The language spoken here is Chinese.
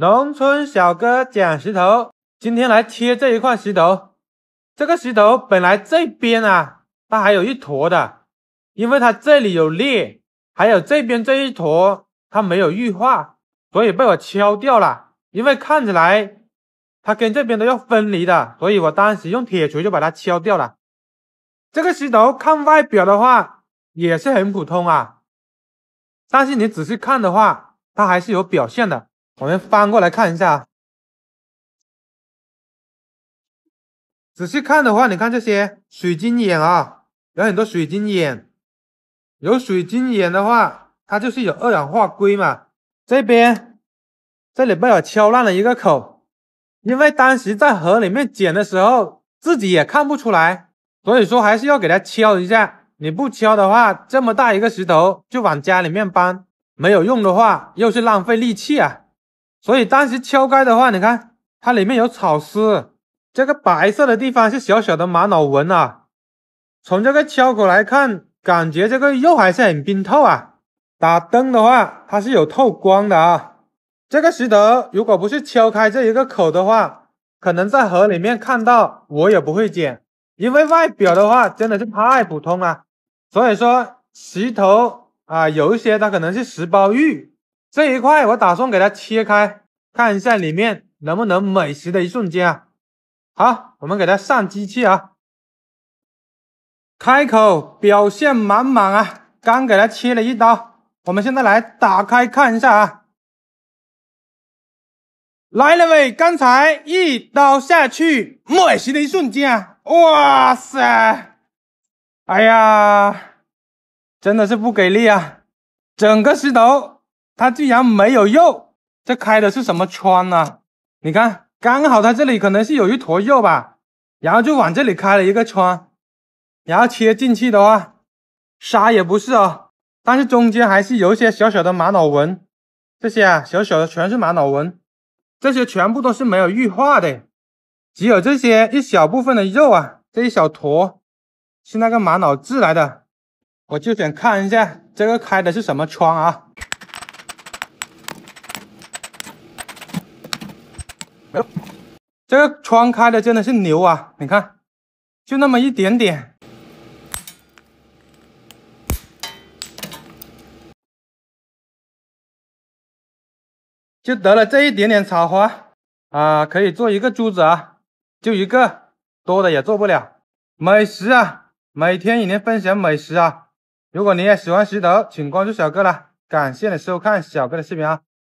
农村小哥捡石头，今天来贴这一块石头。这个石头本来这边啊，它还有一坨的，因为它这里有裂，还有这边这一坨它没有玉化，所以被我敲掉了。因为看起来它跟这边都要分离的，所以我当时用铁锤就把它敲掉了。这个石头看外表的话也是很普通啊，但是你仔细看的话，它还是有表现的。我们翻过来看一下，仔细看的话，你看这些水晶眼啊，有很多水晶眼。有水晶眼的话，它就是有二氧化硅嘛。这边这里被我敲烂了一个口，因为当时在河里面捡的时候，自己也看不出来，所以说还是要给它敲一下。你不敲的话，这么大一个石头就往家里面搬，没有用的话，又是浪费力气啊。所以当时敲开的话，你看它里面有草丝，这个白色的地方是小小的玛瑙纹啊。从这个敲口来看，感觉这个肉还是很冰透啊。打灯的话，它是有透光的啊。这个石头如果不是敲开这一个口的话，可能在河里面看到我也不会捡，因为外表的话真的是太普通了。所以说石头啊，有一些它可能是石包玉。这一块我打算给它切开，看一下里面能不能美食的一瞬间啊！好，我们给它上机器啊，开口表现满满啊！刚给它切了一刀，我们现在来打开看一下啊！来了喂，刚才一刀下去，美食的一瞬间啊！哇塞！哎呀，真的是不给力啊！整个石头。它居然没有肉，这开的是什么窗呢？你看，刚好它这里可能是有一坨肉吧，然后就往这里开了一个窗，然后切进去的话，沙也不是啊，但是中间还是有一些小小的玛瑙纹，这些啊小小的全是玛瑙纹，这些全部都是没有玉化的，只有这些一小部分的肉啊，这一小坨是那个玛瑙制来的，我就想看一下这个开的是什么窗啊。哎呦，这个窗开的真的是牛啊！你看，就那么一点点，就得了这一点点草花啊，可以做一个珠子啊，就一个，多的也做不了。美食啊，每天与您分享美食啊！如果你也喜欢石头，请关注小哥了，感谢你收看小哥的视频啊！